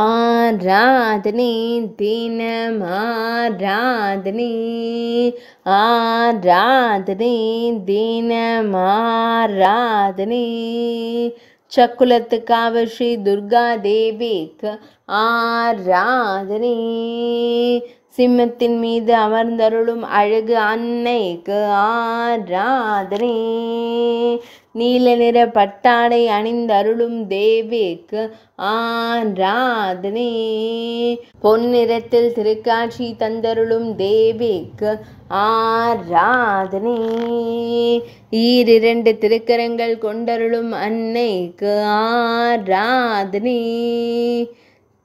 ஆராதனே தினம் ஆராதனே ஆராதனே தினம் ஆராதனே சக்குலத்துக்காவ ஸ்ரீ துர்கா தேவிக்கு ஆராதனே சிம்மத்தின் மீது அமர்ந்தருளும் அழகு அன்னைக்கு ஆராதனே நீல நிற பட்டாடை அணிந்தருளும் தேவிக்கு ஆராதனை பொன்னிறத்தில் திருக்காட்சி தந்தருளும் தேவிக்கு ஆராதனை ஈரிரண்டு திருக்கரங்கள் கொண்டருளும் அன்னைக்கு ஆராதனை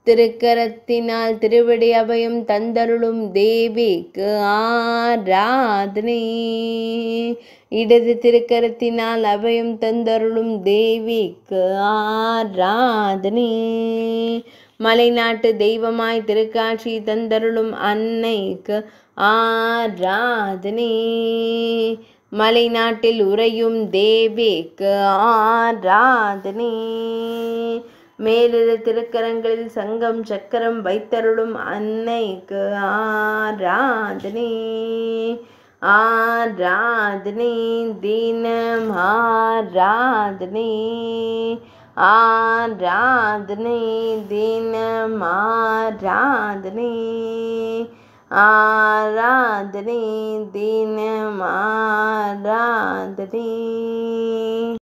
திருக்கரத்தினால் திருவிடி அபயம் தந்தருளும் தேவிக்கு ஆராதனை இடது திருக்கரத்தினால் அபயம் தந்தருளும் தேவிக்கு ஆராதனி மலைநாட்டு தெய்வமாய் திருக்காட்சி தந்தருளும் அன்னைக்கு ஆராதனி மலைநாட்டில் உறையும் தேவிக்கு ஆராதனி மேலிரு திருக்கரங்களில் சங்கம் சக்கரம் வைத்தருளும் அன்னைக்கு ஆராதனி आराधने दिन आराधने आराधने दिन आराधने आराधने दिन आराधने